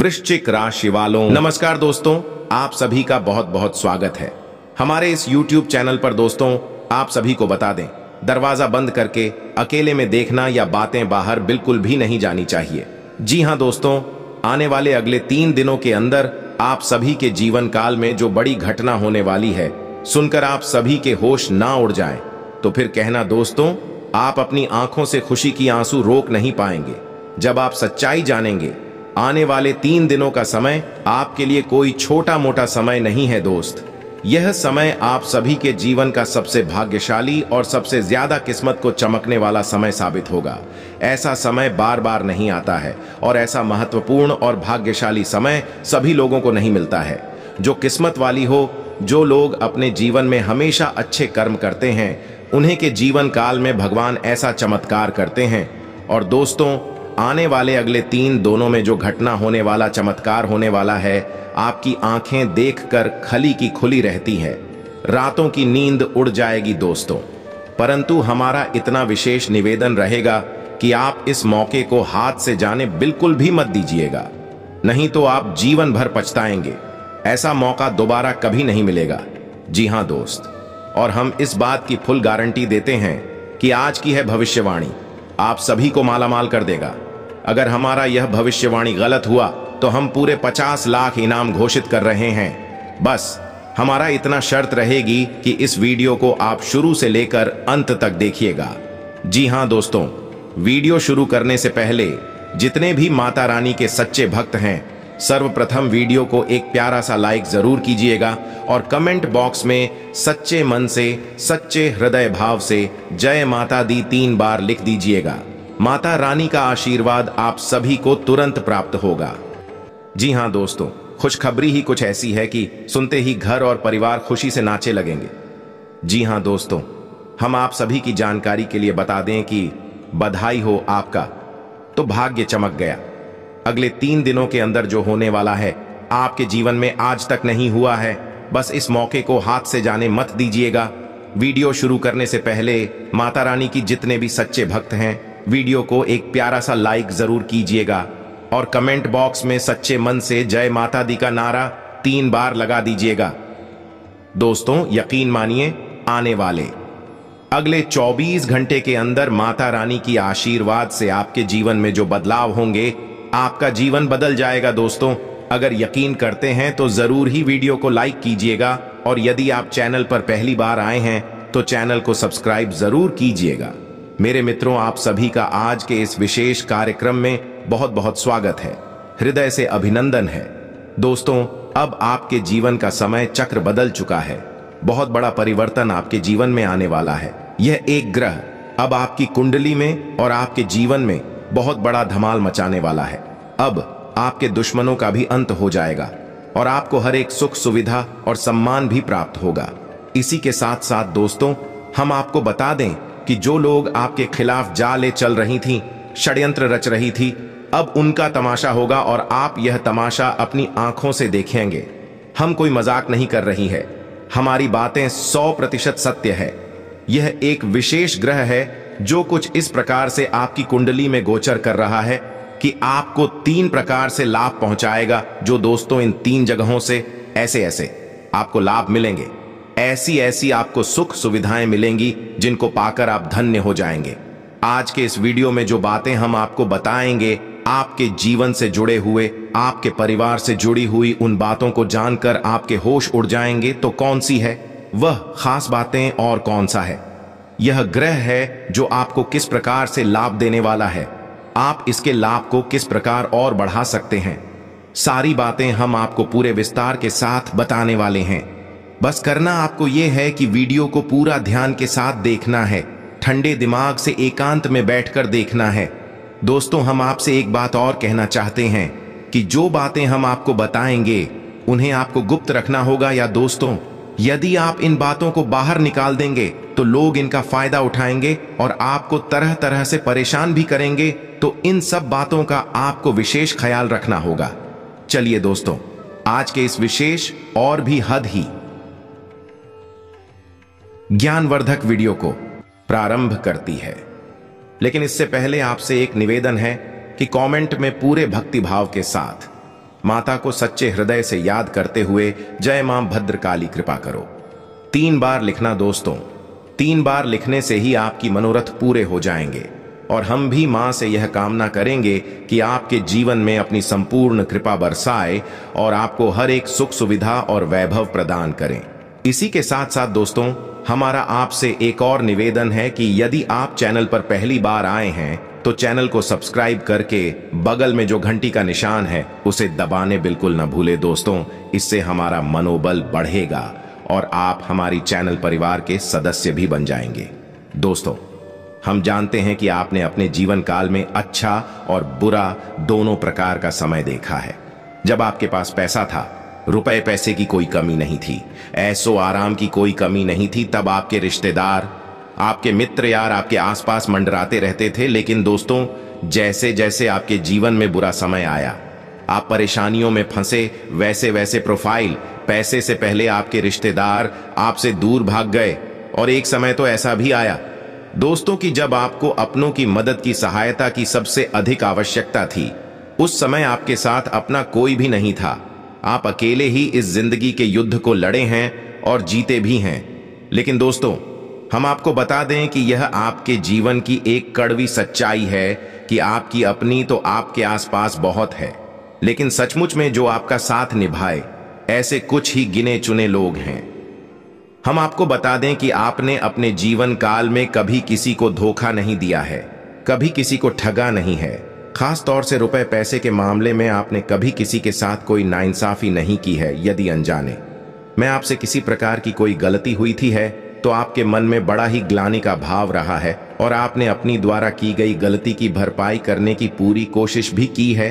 वृश्चिक राशि वालों नमस्कार दोस्तों आप सभी का बहुत बहुत स्वागत है हमारे इस YouTube चैनल पर दोस्तों आप सभी को बता दें दरवाजा बंद करके अकेले में देखना या बातें बाहर बिल्कुल भी नहीं जानी चाहिए जी हाँ दोस्तों आने वाले अगले तीन दिनों के अंदर आप सभी के जीवन काल में जो बड़ी घटना होने वाली है सुनकर आप सभी के होश ना उड़ जाए तो फिर कहना दोस्तों आप अपनी आंखों से खुशी की आंसू रोक नहीं पाएंगे जब आप सच्चाई जानेंगे आने वाले तीन दिनों का समय आपके लिए कोई छोटा मोटा समय नहीं है दोस्त यह समय आप सभी के जीवन का सबसे भाग्यशाली और सबसे ज्यादा किस्मत को चमकने वाला समय साबित होगा ऐसा समय बार बार नहीं आता है और ऐसा महत्वपूर्ण और भाग्यशाली समय सभी लोगों को नहीं मिलता है जो किस्मत वाली हो जो लोग अपने जीवन में हमेशा अच्छे कर्म करते हैं उन्हें के जीवन काल में भगवान ऐसा चमत्कार करते हैं और दोस्तों आने वाले अगले तीन दोनों में जो घटना होने वाला चमत्कार होने वाला है आपकी आंखें देखकर खली की खुली रहती है रातों की नींद उड़ जाएगी दोस्तों परंतु हमारा इतना विशेष निवेदन रहेगा कि आप इस मौके को हाथ से जाने बिल्कुल भी मत दीजिएगा नहीं तो आप जीवन भर पछताएंगे ऐसा मौका दोबारा कभी नहीं मिलेगा जी हां दोस्त और हम इस बात की फुल गारंटी देते हैं कि आज की है भविष्यवाणी आप सभी को मालामाल कर देगा अगर हमारा यह भविष्यवाणी गलत हुआ तो हम पूरे पचास लाख इनाम घोषित कर रहे हैं बस हमारा इतना शर्त रहेगी कि इस वीडियो को आप शुरू से लेकर अंत तक देखिएगा जी हाँ दोस्तों वीडियो शुरू करने से पहले जितने भी माता रानी के सच्चे भक्त हैं सर्वप्रथम वीडियो को एक प्यारा सा लाइक जरूर कीजिएगा और कमेंट बॉक्स में सच्चे मन से सच्चे हृदय भाव से जय माता दी तीन बार लिख दीजिएगा माता रानी का आशीर्वाद आप सभी को तुरंत प्राप्त होगा जी हाँ दोस्तों खुशखबरी ही कुछ ऐसी है कि सुनते ही घर और परिवार खुशी से नाचे लगेंगे जी हाँ दोस्तों हम आप सभी की जानकारी के लिए बता दें कि बधाई हो आपका तो भाग्य चमक गया अगले तीन दिनों के अंदर जो होने वाला है आपके जीवन में आज तक नहीं हुआ है बस इस मौके को हाथ से जाने मत दीजिएगा वीडियो शुरू करने से पहले माता रानी की जितने भी सच्चे भक्त हैं वीडियो को एक प्यारा सा लाइक जरूर कीजिएगा और कमेंट बॉक्स में सच्चे मन से जय माता दी का नारा तीन बार लगा दीजिएगा दोस्तों यकीन मानिए आने वाले अगले 24 घंटे के अंदर माता रानी की आशीर्वाद से आपके जीवन में जो बदलाव होंगे आपका जीवन बदल जाएगा दोस्तों अगर यकीन करते हैं तो जरूर ही वीडियो को लाइक कीजिएगा और यदि आप चैनल पर पहली बार आए हैं तो चैनल को सब्सक्राइब जरूर कीजिएगा मेरे मित्रों आप सभी का आज के इस विशेष कार्यक्रम में बहुत बहुत स्वागत है हृदय से अभिनंदन है दोस्तों अब आपके जीवन का समय चक्र बदल चुका है बहुत बड़ा परिवर्तन आपके जीवन में आने वाला है यह एक ग्रह अब आपकी कुंडली में और आपके जीवन में बहुत बड़ा धमाल मचाने वाला है अब आपके दुश्मनों का भी अंत हो जाएगा और आपको हर एक सुख सुविधा और सम्मान भी प्राप्त होगा इसी के साथ साथ दोस्तों हम आपको बता दें कि जो लोग आपके खिलाफ जाले चल रही थीं, षड्यंत्र रच रही थी अब उनका तमाशा होगा और आप यह तमाशा अपनी आंखों से देखेंगे हम कोई मजाक नहीं कर रही है हमारी बातें सौ प्रतिशत सत्य है यह एक विशेष ग्रह है जो कुछ इस प्रकार से आपकी कुंडली में गोचर कर रहा है कि आपको तीन प्रकार से लाभ पहुंचाएगा जो दोस्तों इन तीन जगहों से ऐसे ऐसे आपको लाभ मिलेंगे ऐसी ऐसी आपको सुख सुविधाएं मिलेंगी जिनको पाकर आप धन्य हो जाएंगे आज के इस वीडियो में जो बातें हम आपको बताएंगे आपके जीवन से जुड़े हुए आपके परिवार से जुड़ी हुई उन बातों को जानकर आपके होश उड़ जाएंगे तो कौन सी है वह खास बातें और कौन सा है यह ग्रह है जो आपको किस प्रकार से लाभ देने वाला है आप इसके लाभ को किस प्रकार और बढ़ा सकते हैं सारी बातें हम आपको पूरे विस्तार के साथ बताने वाले हैं बस करना आपको ये है कि वीडियो को पूरा ध्यान के साथ देखना है ठंडे दिमाग से एकांत में बैठकर देखना है दोस्तों हम आपसे एक बात और कहना चाहते हैं कि जो बातें हम आपको बताएंगे उन्हें आपको गुप्त रखना होगा या दोस्तों यदि आप इन बातों को बाहर निकाल देंगे तो लोग इनका फायदा उठाएंगे और आपको तरह तरह से परेशान भी करेंगे तो इन सब बातों का आपको विशेष ख्याल रखना होगा चलिए दोस्तों आज के इस विशेष और भी हद ही ज्ञानवर्धक वीडियो को प्रारंभ करती है लेकिन इससे पहले आपसे एक निवेदन है कि कमेंट में पूरे भक्तिभाव के साथ माता को सच्चे हृदय से याद करते हुए जय मां भद्रकाली कृपा करो तीन बार लिखना दोस्तों तीन बार लिखने से ही आपकी मनोरथ पूरे हो जाएंगे और हम भी मां से यह कामना करेंगे कि आपके जीवन में अपनी संपूर्ण कृपा बरसाए और आपको हर एक सुख सुविधा और वैभव प्रदान करें इसी के साथ साथ दोस्तों हमारा आपसे एक और निवेदन है कि यदि आप चैनल पर पहली बार आए हैं तो चैनल को सब्सक्राइब करके बगल में जो घंटी का निशान है उसे दबाने बिल्कुल न भूले दोस्तों इससे हमारा मनोबल बढ़ेगा और आप हमारी चैनल परिवार के सदस्य भी बन जाएंगे दोस्तों हम जानते हैं कि आपने अपने जीवन काल में अच्छा और बुरा दोनों प्रकार का समय देखा है जब आपके पास पैसा था रुपए पैसे की कोई कमी नहीं थी ऐसो आराम की कोई कमी नहीं थी तब आपके रिश्तेदार आपके मित्र यार आपके आसपास मंडराते रहते थे लेकिन दोस्तों जैसे जैसे आपके जीवन में बुरा समय आया आप परेशानियों में फंसे वैसे वैसे प्रोफाइल पैसे से पहले आपके रिश्तेदार आपसे दूर भाग गए और एक समय तो ऐसा भी आया दोस्तों की जब आपको अपनों की मदद की सहायता की सबसे अधिक आवश्यकता थी उस समय आपके साथ अपना कोई भी नहीं था आप अकेले ही इस जिंदगी के युद्ध को लड़े हैं और जीते भी हैं लेकिन दोस्तों हम आपको बता दें कि यह आपके जीवन की एक कड़वी सच्चाई है कि आपकी अपनी तो आपके आसपास बहुत है लेकिन सचमुच में जो आपका साथ निभाए ऐसे कुछ ही गिने चुने लोग हैं हम आपको बता दें कि आपने अपने जीवन काल में कभी किसी को धोखा नहीं दिया है कभी किसी को ठगा नहीं है खास तौर से रुपए पैसे के मामले में आपने कभी किसी के साथ कोई नाइंसाफी नहीं की है यदि अनजाने मैं आपसे किसी प्रकार की कोई गलती हुई थी है तो आपके मन में बड़ा ही ग्लानी का भाव रहा है और आपने अपनी द्वारा की गई गलती की भरपाई करने की पूरी कोशिश भी की है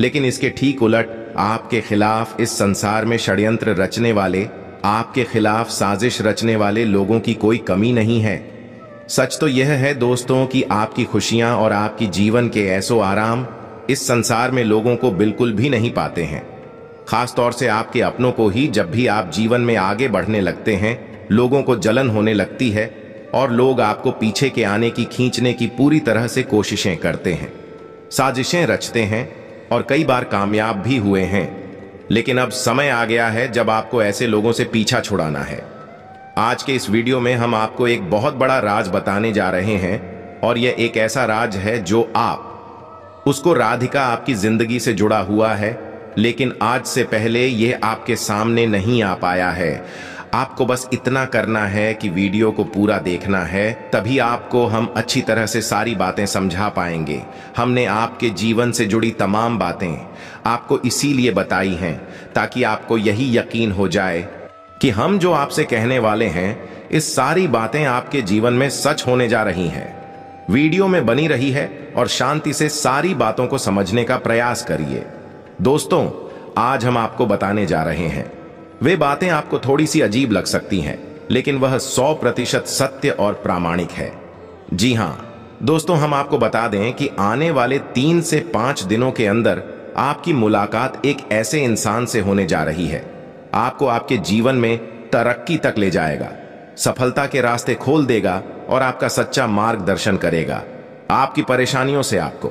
लेकिन इसके ठीक उलट आपके खिलाफ इस संसार में षड्यंत्र रचने वाले आपके खिलाफ साजिश रचने वाले लोगों की कोई कमी नहीं है सच तो यह है दोस्तों कि आपकी खुशियां और आपकी जीवन के ऐसो आराम इस संसार में लोगों को बिल्कुल भी नहीं पाते हैं खास तौर से आपके अपनों को ही जब भी आप जीवन में आगे बढ़ने लगते हैं लोगों को जलन होने लगती है और लोग आपको पीछे के आने की खींचने की पूरी तरह से कोशिशें करते हैं साजिशें रचते हैं और कई बार कामयाब भी हुए हैं लेकिन अब समय आ गया है जब आपको ऐसे लोगों से पीछा छुड़ाना है आज के इस वीडियो में हम आपको एक बहुत बड़ा राज बताने जा रहे हैं और यह एक ऐसा राज है जो आप उसको राधिका आपकी जिंदगी से जुड़ा हुआ है लेकिन आज से पहले यह आपके सामने नहीं आ पाया है आपको बस इतना करना है कि वीडियो को पूरा देखना है तभी आपको हम अच्छी तरह से सारी बातें समझा पाएंगे हमने आपके जीवन से जुड़ी तमाम बातें आपको इसीलिए बताई हैं ताकि आपको यही यकीन हो जाए कि हम जो आपसे कहने वाले हैं इस सारी बातें आपके जीवन में सच होने जा रही हैं वीडियो में बनी रही है और शांति से सारी बातों को समझने का प्रयास करिए दोस्तों आज हम आपको बताने जा रहे हैं वे बातें आपको थोड़ी सी अजीब लग सकती हैं लेकिन वह 100 प्रतिशत सत्य और प्रामाणिक है जी हाँ दोस्तों हम आपको बता दें कि आने वाले तीन से पांच दिनों के अंदर आपकी मुलाकात एक ऐसे इंसान से होने जा रही है आपको आपके जीवन में तरक्की तक ले जाएगा सफलता के रास्ते खोल देगा और आपका सच्चा मार्गदर्शन करेगा आपकी परेशानियों से आपको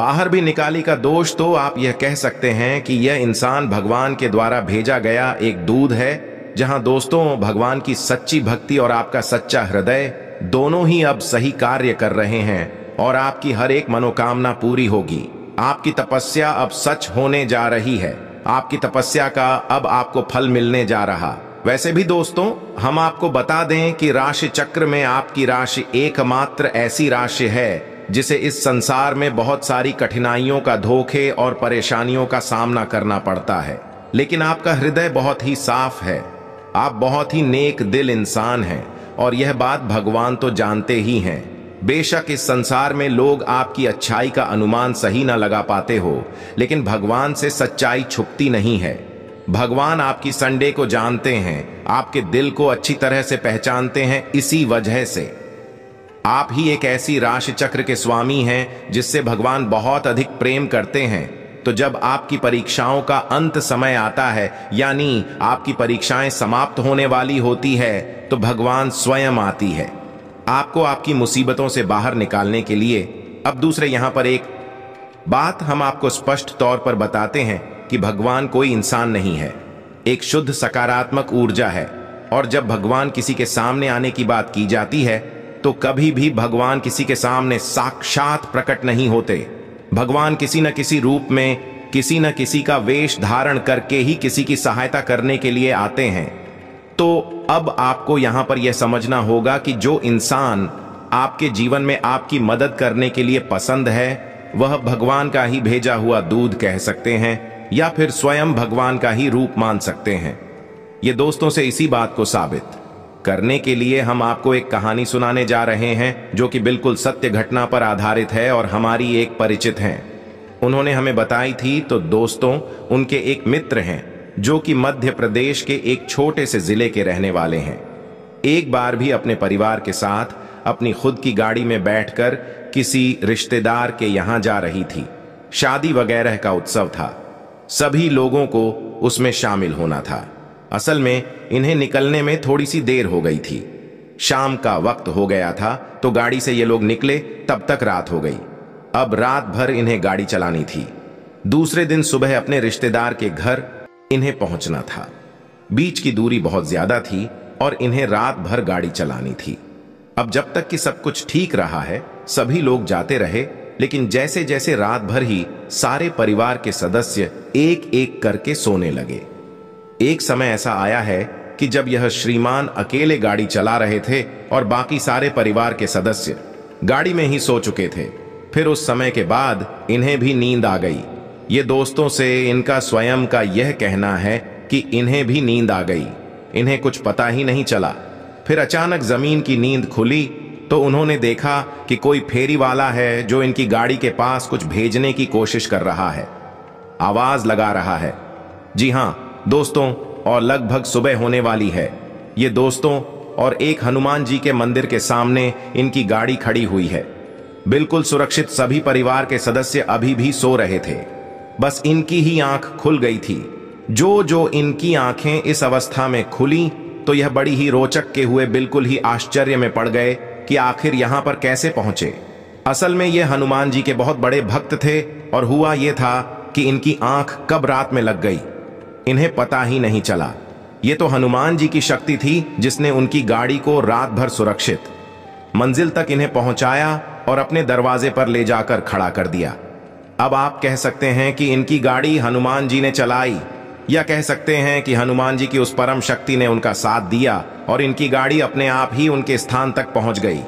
बाहर भी निकाली का दोष तो आप यह कह सकते हैं कि यह इंसान भगवान के द्वारा भेजा गया एक दूध है जहां दोस्तों भगवान की सच्ची भक्ति और आपका सच्चा हृदय दोनों ही अब सही कार्य कर रहे हैं और आपकी हर एक मनोकामना पूरी होगी आपकी तपस्या अब सच होने जा रही है आपकी तपस्या का अब आपको फल मिलने जा रहा वैसे भी दोस्तों हम आपको बता दें कि राशि चक्र में आपकी राशि एकमात्र ऐसी राशि है जिसे इस संसार में बहुत सारी कठिनाइयों का धोखे और परेशानियों का सामना करना पड़ता है लेकिन आपका हृदय बहुत ही साफ है आप बहुत ही नेक दिल इंसान हैं और यह बात भगवान तो जानते ही हैं बेशक इस संसार में लोग आपकी अच्छाई का अनुमान सही ना लगा पाते हो लेकिन भगवान से सच्चाई छुपती नहीं है भगवान आपकी संडे को जानते हैं आपके दिल को अच्छी तरह से पहचानते हैं इसी वजह से आप ही एक ऐसी राशि चक्र के स्वामी हैं जिससे भगवान बहुत अधिक प्रेम करते हैं तो जब आपकी परीक्षाओं का अंत समय आता है यानी आपकी परीक्षाएं समाप्त होने वाली होती है तो भगवान स्वयं आती है आपको आपकी मुसीबतों से बाहर निकालने के लिए अब दूसरे यहां पर एक बात हम आपको स्पष्ट तौर पर बताते हैं कि भगवान कोई इंसान नहीं है एक शुद्ध सकारात्मक ऊर्जा है और जब भगवान किसी के सामने आने की बात की जाती है तो कभी भी भगवान किसी के सामने साक्षात प्रकट नहीं होते भगवान किसी न किसी रूप में किसी न किसी का वेश धारण करके ही किसी की सहायता करने के लिए आते हैं तो अब आपको यहां पर यह समझना होगा कि जो इंसान आपके जीवन में आपकी मदद करने के लिए पसंद है वह भगवान का ही भेजा हुआ दूध कह सकते हैं या फिर स्वयं भगवान का ही रूप मान सकते हैं ये दोस्तों से इसी बात को साबित करने के लिए हम आपको एक कहानी सुनाने जा रहे हैं जो कि बिल्कुल सत्य घटना पर आधारित है और हमारी एक परिचित हैं उन्होंने हमें बताई थी तो दोस्तों उनके एक मित्र हैं जो कि मध्य प्रदेश के एक छोटे से जिले के रहने वाले हैं एक बार भी अपने परिवार के साथ अपनी खुद की गाड़ी में बैठकर किसी रिश्तेदार के यहां जा रही थी शादी वगैरह का उत्सव था सभी लोगों को उसमें शामिल होना था असल में इन्हें निकलने में थोड़ी सी देर हो गई थी शाम का वक्त हो गया था तो गाड़ी से ये लोग निकले तब तक रात हो गई अब रात भर इन्हें गाड़ी चलानी थी दूसरे दिन सुबह अपने रिश्तेदार के घर इन्हें पहुंचना था बीच की दूरी बहुत ज्यादा थी और इन्हें रात भर गाड़ी चलानी थी अब जब तक कि सब कुछ ठीक रहा है सभी लोग जाते रहे लेकिन जैसे जैसे रात भर ही सारे परिवार के सदस्य एक एक करके सोने लगे एक समय ऐसा आया है कि जब यह श्रीमान अकेले गाड़ी चला रहे थे और बाकी सारे परिवार के सदस्य गाड़ी में ही सो चुके थे फिर उस समय के बाद इन्हें भी नींद आ गई ये दोस्तों से इनका स्वयं का यह कहना है कि इन्हें भी नींद आ गई इन्हें कुछ पता ही नहीं चला फिर अचानक जमीन की नींद खुली तो उन्होंने देखा कि कोई फेरी वाला है जो इनकी गाड़ी के पास कुछ भेजने की कोशिश कर रहा है आवाज लगा रहा है जी हां दोस्तों और लगभग सुबह होने वाली है ये दोस्तों और एक हनुमान जी के मंदिर के सामने इनकी गाड़ी खड़ी हुई है बिल्कुल सुरक्षित सभी परिवार के सदस्य अभी भी सो रहे थे बस इनकी ही आंख खुल गई थी जो जो इनकी आंखें इस अवस्था में खुली तो यह बड़ी ही रोचक के हुए बिल्कुल ही आश्चर्य में पड़ गए कि आखिर यहां पर कैसे पहुंचे असल में ये हनुमान जी के बहुत बड़े भक्त थे और हुआ ये था कि इनकी आंख कब रात में लग गई इन्हें पता ही नहीं चला ये तो हनुमान जी की शक्ति थी जिसने उनकी गाड़ी को रात भर सुरक्षित मंजिल तक इन्हें पहुंचाया और अपने दरवाजे पर ले जाकर खड़ा कर दिया अब आप कह सकते हैं कि इनकी गाड़ी हनुमान जी ने चलाई या कह सकते हैं कि हनुमान जी की उस परम शक्ति ने उनका साथ दिया और इनकी गाड़ी अपने आप ही उनके स्थान तक पहुंच गई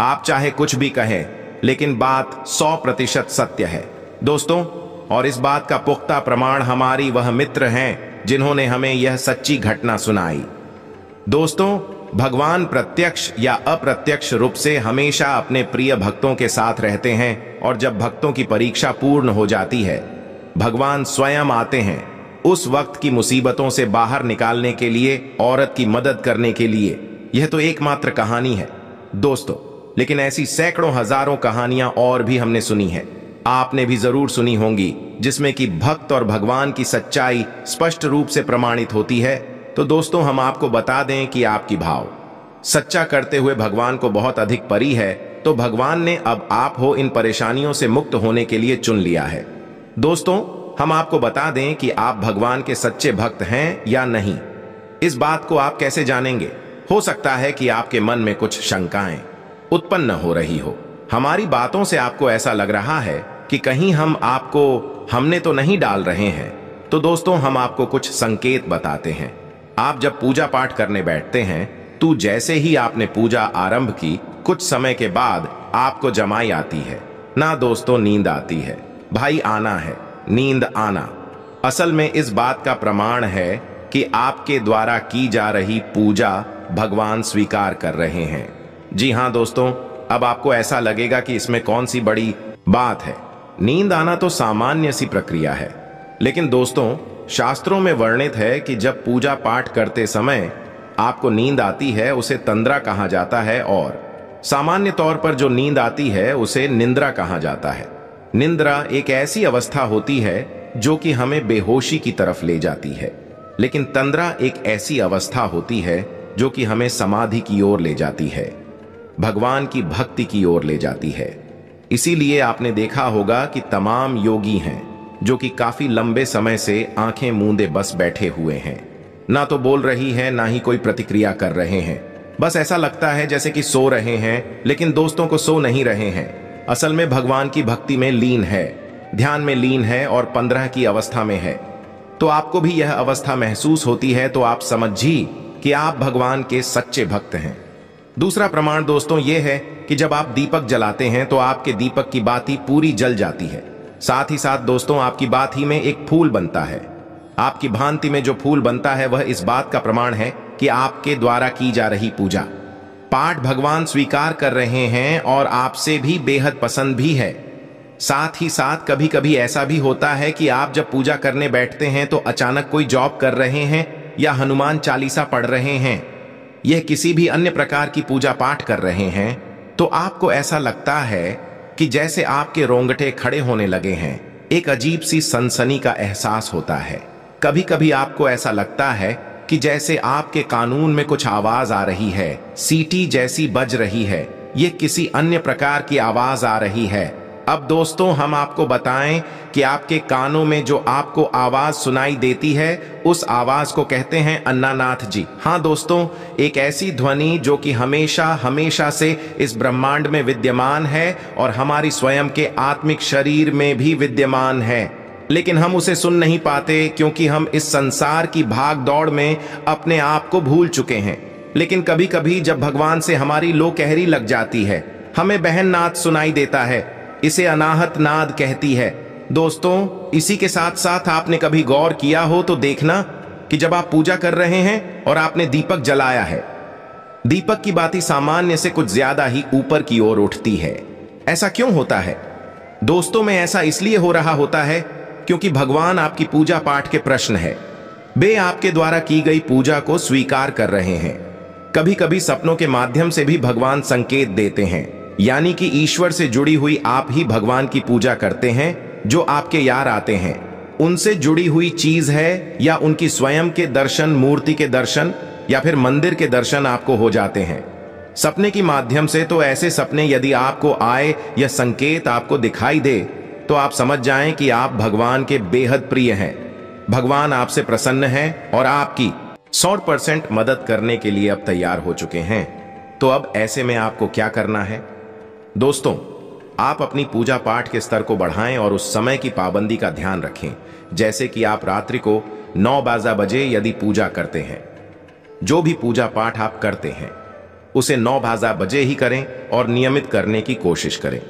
आप चाहे कुछ भी कहे लेकिन बात सौ प्रतिशत सत्य है दोस्तों और इस बात का पुख्ता प्रमाण हमारी वह मित्र हैं जिन्होंने हमें यह सच्ची घटना सुनाई दोस्तों भगवान प्रत्यक्ष या अप्रत्यक्ष रूप से हमेशा अपने प्रिय भक्तों के साथ रहते हैं और जब भक्तों की परीक्षा पूर्ण हो जाती है भगवान स्वयं आते हैं उस वक्त की मुसीबतों से बाहर निकालने के लिए औरत की मदद करने के लिए यह तो एकमात्र कहानी है दोस्तों लेकिन ऐसी सैकड़ों हजारों कहानियां और भी हमने सुनी है आपने भी जरूर सुनी होंगी जिसमें कि भक्त और भगवान की सच्चाई स्पष्ट रूप से प्रमाणित होती है तो दोस्तों हम आपको बता दें कि आपकी भाव सच्चा करते हुए भगवान को बहुत अधिक परी है तो भगवान ने अब आप हो इन परेशानियों से मुक्त होने के लिए चुन लिया है दोस्तों हम आपको बता दें कि आप भगवान के सच्चे भक्त हैं या नहीं इस बात को आप कैसे जानेंगे हो सकता है कि आपके मन में कुछ शंकाएं उत्पन्न हो रही हो हमारी बातों से आपको ऐसा लग रहा है कि कहीं हम आपको हमने तो नहीं डाल रहे हैं तो दोस्तों हम आपको कुछ संकेत बताते हैं आप जब पूजा पाठ करने बैठते हैं तो जैसे ही आपने पूजा आरंभ की कुछ समय के बाद आपको जमाई आती है ना दोस्तों नींद आती है भाई आना है नींद आना असल में इस बात का प्रमाण है कि आपके द्वारा की जा रही पूजा भगवान स्वीकार कर रहे हैं जी हाँ दोस्तों अब आपको ऐसा लगेगा कि इसमें कौन सी बड़ी बात है नींद आना तो सामान्य सी प्रक्रिया है लेकिन दोस्तों शास्त्रों में वर्णित है कि जब पूजा पाठ करते समय आपको नींद आती है उसे तंद्रा कहा जाता है और सामान्य तौर पर जो नींद आती है उसे निंद्रा कहा जाता है निंद्रा एक ऐसी अवस्था होती है जो कि हमें बेहोशी की तरफ ले जाती है लेकिन तंद्रा एक ऐसी अवस्था होती है जो कि हमें समाधि की ओर ले जाती है भगवान की भक्ति की ओर ले जाती है इसीलिए आपने देखा होगा कि तमाम योगी हैं जो कि काफी लंबे समय से आंखें मूंदे बस बैठे हुए हैं ना तो बोल रही है ना ही कोई प्रतिक्रिया कर रहे हैं बस ऐसा लगता है जैसे कि सो रहे हैं लेकिन दोस्तों को सो नहीं रहे हैं असल में भगवान की भक्ति में लीन है ध्यान में लीन है और पंद्रह की अवस्था में है तो आपको भी यह अवस्था महसूस होती है तो आप समझिए कि आप भगवान के सच्चे भक्त हैं दूसरा प्रमाण दोस्तों ये है कि जब आप दीपक जलाते हैं तो आपके दीपक की बाती पूरी जल जाती है साथ ही साथ दोस्तों आपकी बात ही में एक फूल बनता है आपकी भांति में जो फूल बनता है वह इस बात का प्रमाण है कि आपके द्वारा की जा रही पूजा पाठ भगवान स्वीकार कर रहे हैं और आपसे भी बेहद पसंद भी है साथ ही साथ कभी कभी ऐसा भी होता है कि आप जब पूजा करने बैठते हैं तो अचानक कोई जॉब कर रहे हैं या हनुमान चालीसा पढ़ रहे हैं यह किसी भी अन्य प्रकार की पूजा पाठ कर रहे हैं तो आपको ऐसा लगता है कि जैसे आपके रोंगटे खड़े होने लगे हैं एक अजीब सी सनसनी का एहसास होता है कभी कभी आपको ऐसा लगता है कि जैसे आपके कानून में कुछ आवाज आ रही है सीटी जैसी बज रही है ये किसी अन्य प्रकार की आवाज आ रही है अब दोस्तों हम आपको बताएं कि आपके कानों में जो आपको आवाज़ सुनाई देती है उस आवाज़ को कहते हैं अन्नानाथ जी हाँ दोस्तों एक ऐसी ध्वनि जो कि हमेशा हमेशा से इस ब्रह्मांड में विद्यमान है और हमारी स्वयं के आत्मिक शरीर में भी विद्यमान है लेकिन हम उसे सुन नहीं पाते क्योंकि हम इस संसार की भाग दौड़ में अपने आप को भूल चुके हैं लेकिन कभी कभी जब भगवान से हमारी लो कहरी लग जाती है हमें बहन नाथ सुनाई देता है इसे अनाहत नाद कहती है दोस्तों इसी के साथ साथ आपने कभी गौर किया हो तो देखना कि जब आप पूजा कर रहे हैं और आपने दीपक जलाया है दीपक की बाती सामान्य से कुछ ज्यादा ही ऊपर की ओर उठती है ऐसा क्यों होता है दोस्तों में ऐसा इसलिए हो रहा होता है क्योंकि भगवान आपकी पूजा पाठ के प्रश्न है वे आपके द्वारा की गई पूजा को स्वीकार कर रहे हैं कभी कभी सपनों के माध्यम से भी भगवान संकेत देते हैं यानी कि ईश्वर से जुड़ी हुई आप ही भगवान की पूजा करते हैं जो आपके यार आते हैं उनसे जुड़ी हुई चीज है या उनकी स्वयं के दर्शन मूर्ति के दर्शन या फिर मंदिर के दर्शन आपको हो जाते हैं सपने के माध्यम से तो ऐसे सपने यदि आपको आए या संकेत आपको दिखाई दे तो आप समझ जाएं कि आप भगवान के बेहद प्रिय हैं भगवान आपसे प्रसन्न हैं और आपकी 100 परसेंट मदद करने के लिए अब तैयार हो चुके हैं तो अब ऐसे में आपको क्या करना है दोस्तों आप अपनी पूजा पाठ के स्तर को बढ़ाएं और उस समय की पाबंदी का ध्यान रखें जैसे कि आप रात्रि को नौ बाजा बजे यदि पूजा करते हैं जो भी पूजा पाठ आप करते हैं उसे नौ बाजा बजे ही करें और नियमित करने की कोशिश करें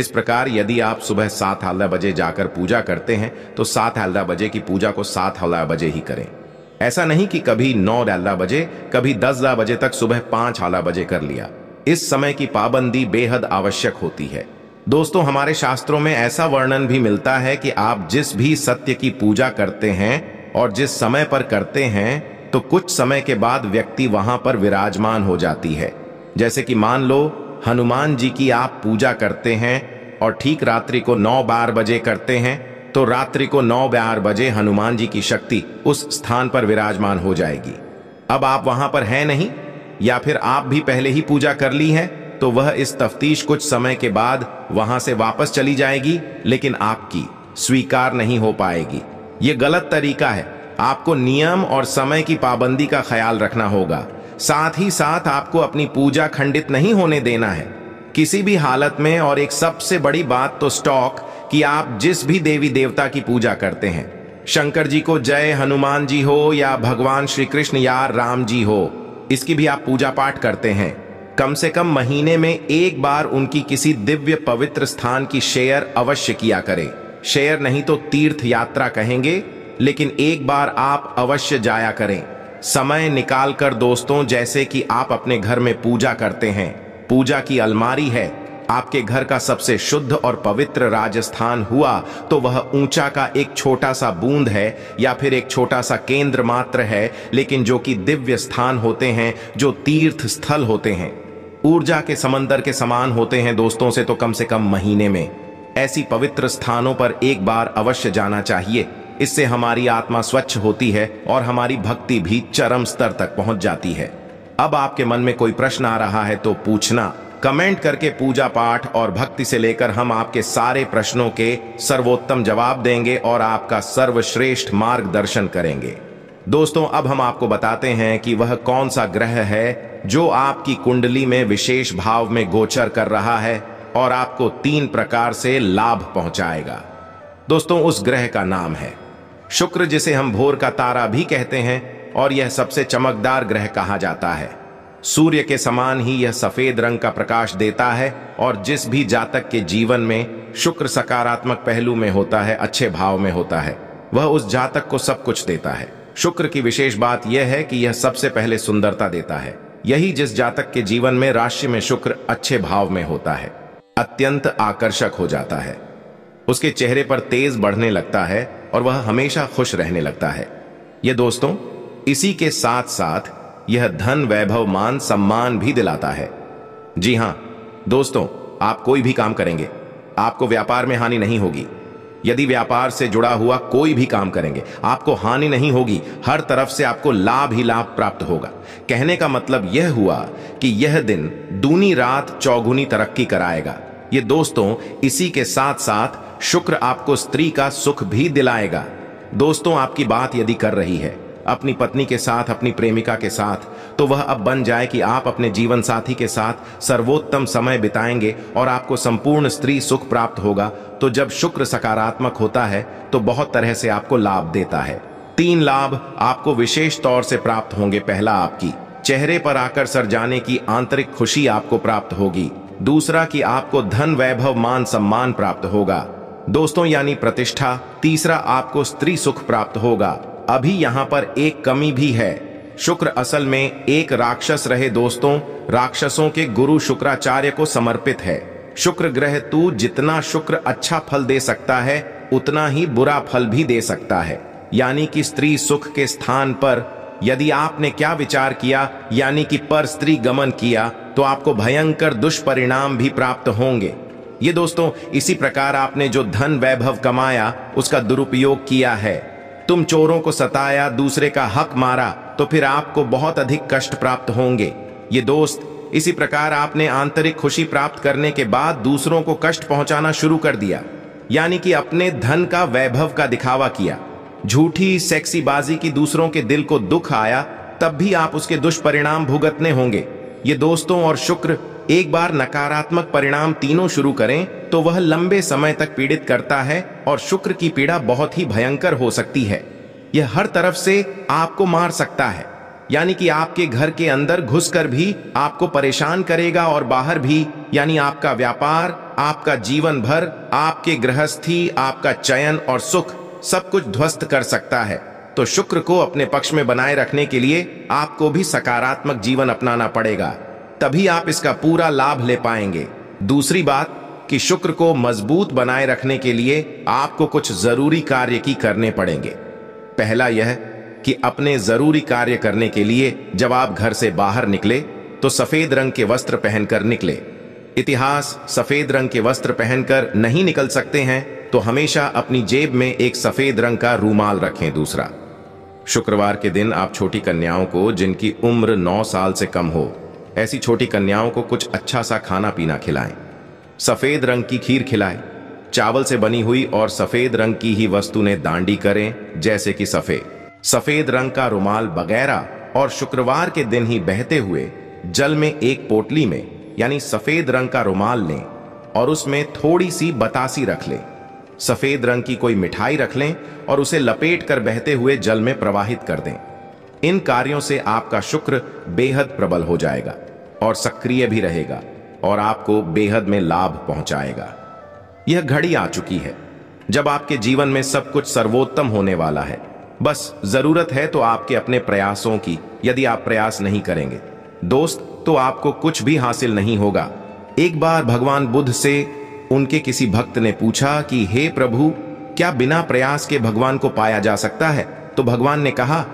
इस प्रकार यदि आप सुबह सात हल्दा बजे जाकर पूजा करते हैं तो सात हल्दा बजे की पूजा को सात हल्दा बजे ही करें ऐसा नहीं कि कभी नौ हल्दा बजे कभी दस बजे तक सुबह पांच हल्दा बजे कर लिया इस समय की पाबंदी बेहद आवश्यक होती है दोस्तों हमारे शास्त्रों में ऐसा वर्णन भी मिलता है कि आप जिस भी सत्य की पूजा करते हैं और जिस समय पर करते हैं तो कुछ समय के बाद व्यक्ति वहां पर विराजमान हो जाती है जैसे कि मान लो हनुमान जी की आप पूजा करते हैं और ठीक रात्रि को नौ बार बजे करते हैं तो रात्रि को नौ बार बजे हनुमान जी की शक्ति उस स्थान पर विराजमान हो जाएगी अब आप वहां पर हैं नहीं या फिर आप भी पहले ही पूजा कर ली है तो वह इस तफ्तीश कुछ समय के बाद वहां से वापस चली जाएगी लेकिन आपकी स्वीकार नहीं हो पाएगी ये गलत तरीका है आपको नियम और समय की पाबंदी का ख्याल रखना होगा साथ ही साथ आपको अपनी पूजा खंडित नहीं होने देना है किसी भी हालत में और एक सबसे बड़ी बात तो स्टॉक कि आप जिस भी देवी देवता की पूजा करते हैं शंकर जी को जय हनुमान जी हो या भगवान श्री कृष्ण या राम जी हो इसकी भी आप पूजा पाठ करते हैं कम से कम महीने में एक बार उनकी किसी दिव्य पवित्र स्थान की शेयर अवश्य किया करें शेयर नहीं तो तीर्थ यात्रा कहेंगे लेकिन एक बार आप अवश्य जाया करें समय निकाल कर दोस्तों जैसे कि आप अपने घर में पूजा करते हैं पूजा की अलमारी है आपके घर का सबसे शुद्ध और पवित्र राजस्थान हुआ तो वह ऊंचा का एक छोटा सा बूंद है या फिर एक छोटा सा केंद्र मात्र है लेकिन जो कि दिव्य स्थान होते हैं जो तीर्थ स्थल होते हैं ऊर्जा के समंदर के समान होते हैं दोस्तों से तो कम से कम महीने में ऐसी पवित्र स्थानों पर एक बार अवश्य जाना चाहिए इससे हमारी आत्मा स्वच्छ होती है और हमारी भक्ति भी चरम स्तर तक पहुंच जाती है अब आपके मन में कोई प्रश्न आ रहा है तो पूछना कमेंट करके पूजा पाठ और भक्ति से लेकर हम आपके सारे प्रश्नों के सर्वोत्तम जवाब देंगे और आपका सर्वश्रेष्ठ मार्गदर्शन करेंगे दोस्तों अब हम आपको बताते हैं कि वह कौन सा ग्रह है जो आपकी कुंडली में विशेष भाव में गोचर कर रहा है और आपको तीन प्रकार से लाभ पहुंचाएगा दोस्तों उस ग्रह का नाम है शुक्र जिसे हम भोर का तारा भी कहते हैं और यह सबसे चमकदार ग्रह कहा जाता है सूर्य के समान ही यह सफेद रंग का प्रकाश देता है और जिस भी जातक के जीवन में शुक्र सकारात्मक पहलू में होता है अच्छे भाव में होता है वह उस जातक को सब कुछ देता है शुक्र की विशेष बात यह है कि यह सबसे पहले सुंदरता देता है यही जिस जातक के जीवन में राशि में शुक्र अच्छे भाव में होता है अत्यंत आकर्षक हो जाता है उसके चेहरे पर तेज बढ़ने लगता है और वह हमेशा खुश रहने लगता है ये दोस्तों इसी के साथ साथ यह धन वैभव मान सम्मान भी दिलाता है जी हां दोस्तों आप कोई भी काम करेंगे आपको व्यापार में हानि नहीं होगी यदि व्यापार से जुड़ा हुआ कोई भी काम करेंगे आपको हानि नहीं होगी हर तरफ से आपको लाभ ही लाभ प्राप्त होगा कहने का मतलब यह हुआ कि यह दिन दूनी रात चौगुनी तरक्की कराएगा ये दोस्तों इसी के साथ साथ शुक्र आपको स्त्री का सुख भी दिलाएगा दोस्तों आपकी बात यदि कर रही है अपनी पत्नी के साथ अपनी प्रेमिका के साथ तो वह अब बन जाए कि आप अपने जीवन साथी के साथ सर्वोत्तम समय बिताएंगे और आपको संपूर्ण स्त्री सुख प्राप्त होगा तो जब शुक्र सकारात्मक होता है तो बहुत तरह से आपको लाभ देता है तीन लाभ आपको विशेष तौर से प्राप्त होंगे पहला आपकी चेहरे पर आकर सर जाने की आंतरिक खुशी आपको प्राप्त होगी दूसरा कि आपको धन वैभव मान सम्मान प्राप्त होगा दोस्तों यानी प्रतिष्ठा तीसरा आपको स्त्री सुख प्राप्त होगा अभी यहाँ पर एक कमी भी है शुक्र असल में एक राक्षस रहे दोस्तों राक्षसों के गुरु शुक्राचार्य को समर्पित है शुक्र ग्रह तू जितना शुक्र अच्छा फल दे सकता है उतना ही बुरा फल भी दे सकता है यानी कि स्त्री सुख के स्थान पर यदि आपने क्या विचार किया यानी कि पर स्त्री गमन किया तो आपको भयंकर दुष्परिणाम भी प्राप्त होंगे ये दोस्तों इसी प्रकार आपने जो धन वैभव कमाया उसका दुरुपयोग किया है तुम चोरों को सताया दूसरे का हक मारा तो फिर आपको बहुत अधिक कष्ट प्राप्त होंगे ये दोस्त इसी प्रकार आपने आंतरिक खुशी प्राप्त करने के बाद दूसरों को कष्ट पहुंचाना शुरू कर दिया यानी कि अपने धन का वैभव का दिखावा किया झूठी सेक्सी बाजी की दूसरों के दिल को दुख आया तब भी आप उसके दुष्परिणाम भुगतने होंगे ये दोस्तों और शुक्र एक बार नकारात्मक परिणाम तीनों शुरू करें तो वह लंबे समय तक पीड़ित करता है और शुक्र की पीड़ा बहुत ही भयंकर हो सकती है यह हर तरफ से आपको मार सकता है यानी कि आपके घर के अंदर घुसकर भी आपको परेशान करेगा और बाहर भी यानी आपका व्यापार आपका जीवन भर आपके गृहस्थी आपका चयन और सुख सब कुछ ध्वस्त कर सकता है तो शुक्र को अपने पक्ष में बनाए रखने के लिए आपको भी सकारात्मक जीवन अपनाना पड़ेगा तभी आप इसका पूरा लाभ ले पाएंगे दूसरी बात कि शुक्र को मजबूत बनाए रखने के लिए आपको कुछ जरूरी कार्य की करने पड़ेंगे पहला यह कि अपने जरूरी कार्य करने के लिए जब आप घर से बाहर निकले तो सफेद रंग के वस्त्र पहनकर निकले इतिहास सफेद रंग के वस्त्र पहनकर नहीं निकल सकते हैं तो हमेशा अपनी जेब में एक सफेद रंग का रूमाल रखें दूसरा शुक्रवार के दिन आप छोटी कन्याओं को जिनकी उम्र 9 साल से कम हो ऐसी छोटी कन्याओं को कुछ अच्छा सा खाना पीना खिलाएं सफ़ेद रंग की खीर खिलाएं चावल से बनी हुई और सफ़ेद रंग की ही वस्तु ने दांडी करें जैसे कि सफ़ेद सफ़ेद रंग का रुमाल वगैरह और शुक्रवार के दिन ही बहते हुए जल में एक पोटली में यानी सफ़ेद रंग का रुमाल लें और उसमें थोड़ी सी बतासी रख लें सफ़ेद रंग की कोई मिठाई रख लें और उसे लपेट कर बहते हुए जल में प्रवाहित कर दें इन कार्यों से आपका शुक्र बेहद प्रबल हो जाएगा और सक्रिय भी रहेगा और आपको बेहद में लाभ पहुंचाएगा यह घड़ी आ चुकी है जब आपके जीवन में सब कुछ सर्वोत्तम होने वाला है बस जरूरत है तो आपके अपने प्रयासों की यदि आप प्रयास नहीं करेंगे दोस्त तो आपको कुछ भी हासिल नहीं होगा एक बार भगवान बुद्ध से उनके किसी भक्त ने पूछा कि हे प्रभु क्या बिना प्रयास के भगवान को पाया जा सकता है तो भगवान ने कहा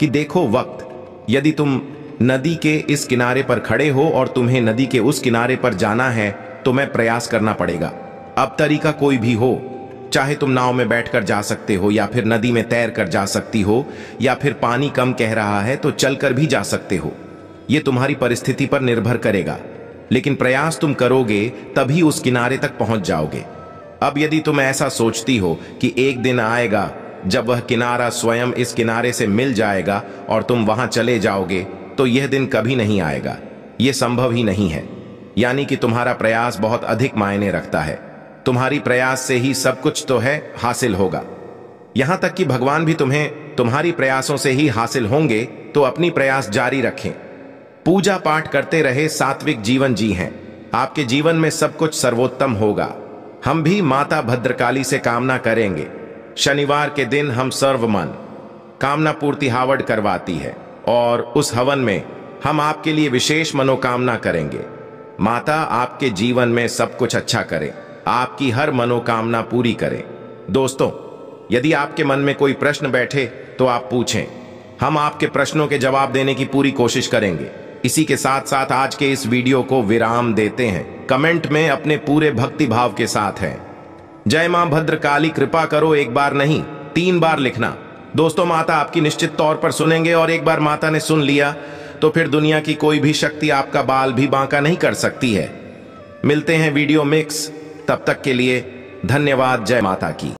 कि देखो वक्त यदि तुम नदी के इस किनारे पर खड़े हो और तुम्हें नदी के उस किनारे पर जाना है तो मैं प्रयास करना पड़ेगा अब तरीका कोई भी हो चाहे तुम नाव में बैठकर जा सकते हो या फिर नदी में तैर कर जा सकती हो या फिर पानी कम कह रहा है तो चलकर भी जा सकते हो यह तुम्हारी परिस्थिति पर निर्भर करेगा लेकिन प्रयास तुम करोगे तभी उस किनारे तक पहुंच जाओगे अब यदि तुम ऐसा सोचती हो कि एक दिन आएगा जब वह किनारा स्वयं इस किनारे से मिल जाएगा और तुम वहां चले जाओगे तो यह दिन कभी नहीं आएगा यह संभव ही नहीं है यानी कि तुम्हारा प्रयास बहुत अधिक मायने रखता है तुम्हारी प्रयास से ही सब कुछ तो है हासिल होगा यहां तक कि भगवान भी तुम्हें तुम्हारी प्रयासों से ही हासिल होंगे तो अपनी प्रयास जारी रखें पूजा पाठ करते रहे सात्विक जीवन जी हैं आपके जीवन में सब कुछ सर्वोत्तम होगा हम भी माता भद्रकाली से कामना करेंगे शनिवार के दिन हम सर्वमन कामना पूर्ति हावड़ करवाती है और उस हवन में हम आपके लिए विशेष मनोकामना करेंगे माता आपके जीवन में सब कुछ अच्छा करे आपकी हर मनोकामना पूरी करे दोस्तों यदि आपके मन में कोई प्रश्न बैठे तो आप पूछें हम आपके प्रश्नों के जवाब देने की पूरी कोशिश करेंगे इसी के साथ साथ आज के इस वीडियो को विराम देते हैं कमेंट में अपने पूरे भक्ति भाव के साथ हैं जय मां भद्रकाली कृपा करो एक बार नहीं तीन बार लिखना दोस्तों माता आपकी निश्चित तौर पर सुनेंगे और एक बार माता ने सुन लिया तो फिर दुनिया की कोई भी शक्ति आपका बाल भी बांका नहीं कर सकती है मिलते हैं वीडियो मिक्स तब तक के लिए धन्यवाद जय माता की